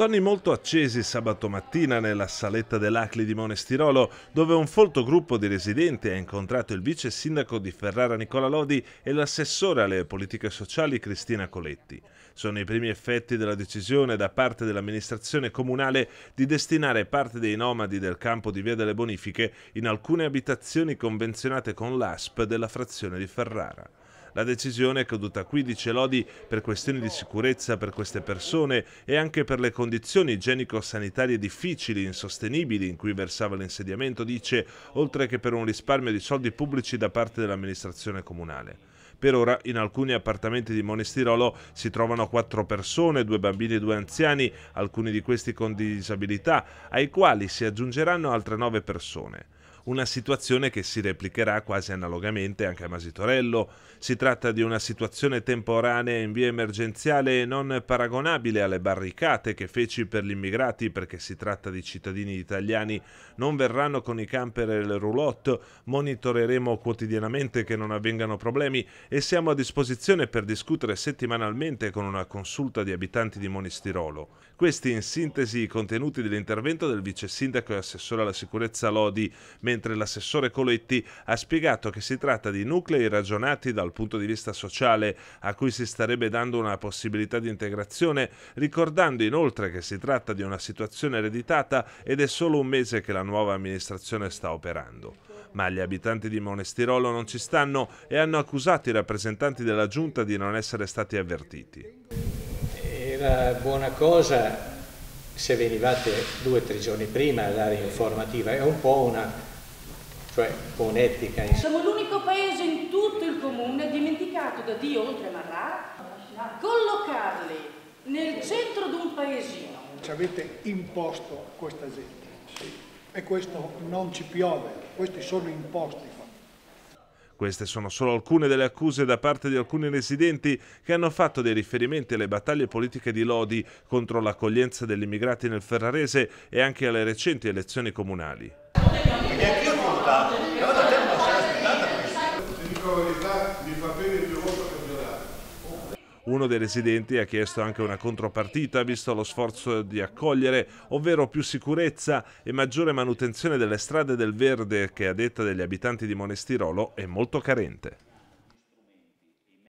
Toni molto accesi sabato mattina nella saletta dell'Acli di Monestirolo, dove un folto gruppo di residenti ha incontrato il vice sindaco di Ferrara Nicola Lodi e l'assessore alle politiche sociali Cristina Coletti. Sono i primi effetti della decisione da parte dell'amministrazione comunale di destinare parte dei nomadi del campo di Via delle Bonifiche in alcune abitazioni convenzionate con l'ASP della frazione di Ferrara. La decisione è caduta qui, dice Lodi, per questioni di sicurezza per queste persone e anche per le condizioni igienico-sanitarie difficili, insostenibili in cui versava l'insediamento, dice, oltre che per un risparmio di soldi pubblici da parte dell'amministrazione comunale. Per ora in alcuni appartamenti di Monestirolo si trovano quattro persone, due bambini e due anziani, alcuni di questi con disabilità, ai quali si aggiungeranno altre nove persone una situazione che si replicherà quasi analogamente anche a Masitorello. Si tratta di una situazione temporanea in via emergenziale e non paragonabile alle barricate che feci per gli immigrati perché si tratta di cittadini italiani. Non verranno con i camper e il roulotte, monitoreremo quotidianamente che non avvengano problemi e siamo a disposizione per discutere settimanalmente con una consulta di abitanti di Monistirolo. Questi in sintesi i contenuti dell'intervento del vice sindaco e assessore alla sicurezza Lodi, mentre l'assessore Coletti ha spiegato che si tratta di nuclei ragionati dal punto di vista sociale a cui si starebbe dando una possibilità di integrazione, ricordando inoltre che si tratta di una situazione ereditata ed è solo un mese che la nuova amministrazione sta operando. Ma gli abitanti di Monestirolo non ci stanno e hanno accusato i rappresentanti della giunta di non essere stati avvertiti. Era buona cosa se venivate due o tre giorni prima a dare informativa, è un po' una cioè con etica. Siamo l'unico paese in tutto il comune dimenticato da Dio oltre Marrà, collocarli nel centro di un paesino. Ci avete imposto questa gente sì. e questo non ci piove, questi sono imposti. Queste sono solo alcune delle accuse da parte di alcuni residenti che hanno fatto dei riferimenti alle battaglie politiche di Lodi contro l'accoglienza degli immigrati nel Ferrarese e anche alle recenti elezioni comunali. Non fatta, però da te non l'ho aspettata Ti dico la verità, mi fa bene più volte campionato. Uno dei residenti ha chiesto anche una contropartita, visto lo sforzo di accogliere, ovvero più sicurezza e maggiore manutenzione delle strade del verde che, a detta degli abitanti di Monestirolo, è molto carente.